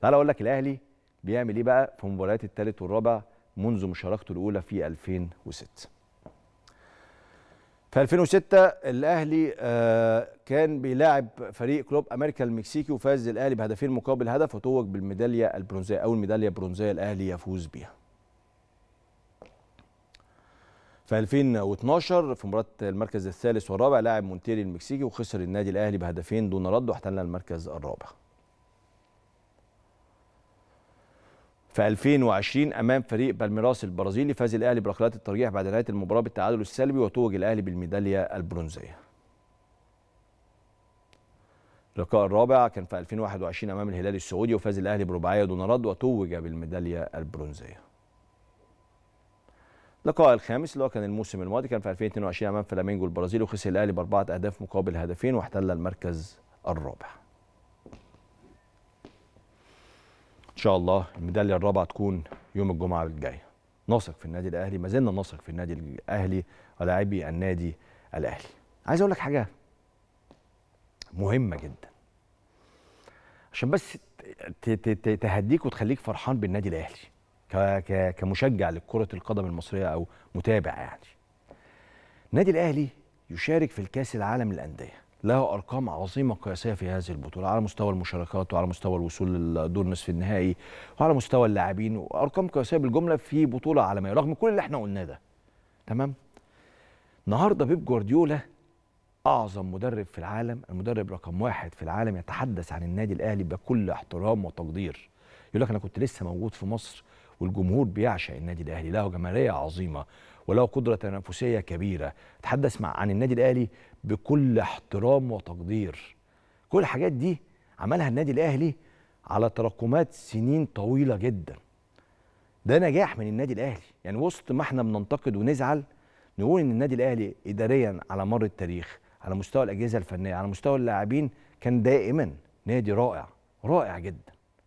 تعال اقول لك الاهلي بيعمل ايه بقى في مباريات الثالث والرابع منذ مشاركته الاولى في 2006 في 2006 الاهلي آه، كان بيلاعب فريق كلوب امريكا المكسيكي وفاز الاهلي بهدفين مقابل هدف وتوج بالميداليه البرونزيه اول ميداليه برونزيه الاهلي يفوز بيها في 2012 في مباراه المركز الثالث والرابع لاعب مونتيري المكسيكي وخسر النادي الاهلي بهدفين دون رد واحتل المركز الرابع في 2020 امام فريق بالميراس البرازيلي فاز الاهلي بركلات الترجيح بعد نهايه المباراه بالتعادل السلبي وتوج الاهلي بالميداليه البرونزيه. اللقاء الرابع كان في 2021 امام الهلال السعودي وفاز الاهلي برباعيه دون رد وتوج بالميداليه البرونزيه. اللقاء الخامس اللي هو كان الموسم الماضي كان في 2022 امام فلامينجو البرازيلي وخسر الاهلي باربعه اهداف مقابل هدفين واحتل المركز الرابع. شاء الله الميداليه الرابعه تكون يوم الجمعه الجاي نثق في النادي الاهلي ما زلنا نثق في النادي الاهلي ولاعبي النادي الاهلي عايز اقول لك حاجه مهمه جدا عشان بس تهديك وتخليك فرحان بالنادي الاهلي كمشجع لكره القدم المصريه او متابع يعني النادي الاهلي يشارك في الكاس العالم للانديه له ارقام عظيمه قياسيه في هذه البطوله على مستوى المشاركات وعلى مستوى الوصول لدور نصف النهائي وعلى مستوى اللاعبين وارقام قياسيه بالجمله في بطوله عالميه رغم كل اللي احنا قلناه ده تمام النهارده بيب جوارديولا اعظم مدرب في العالم المدرب رقم واحد في العالم يتحدث عن النادي الاهلي بكل احترام وتقدير يقول لك انا كنت لسه موجود في مصر والجمهور بيعشق النادي الاهلي له جماهيريه عظيمه وله قدره تنافسيه كبيره اتحدث مع عن النادي الاهلي بكل احترام وتقدير كل الحاجات دي عملها النادي الاهلي على تراكمات سنين طويله جدا ده نجاح من النادي الاهلي يعني وسط ما احنا بننتقد ونزعل نقول ان النادي الاهلي اداريا على مر التاريخ على مستوى الاجهزه الفنيه على مستوى اللاعبين كان دائما نادي رائع رائع جدا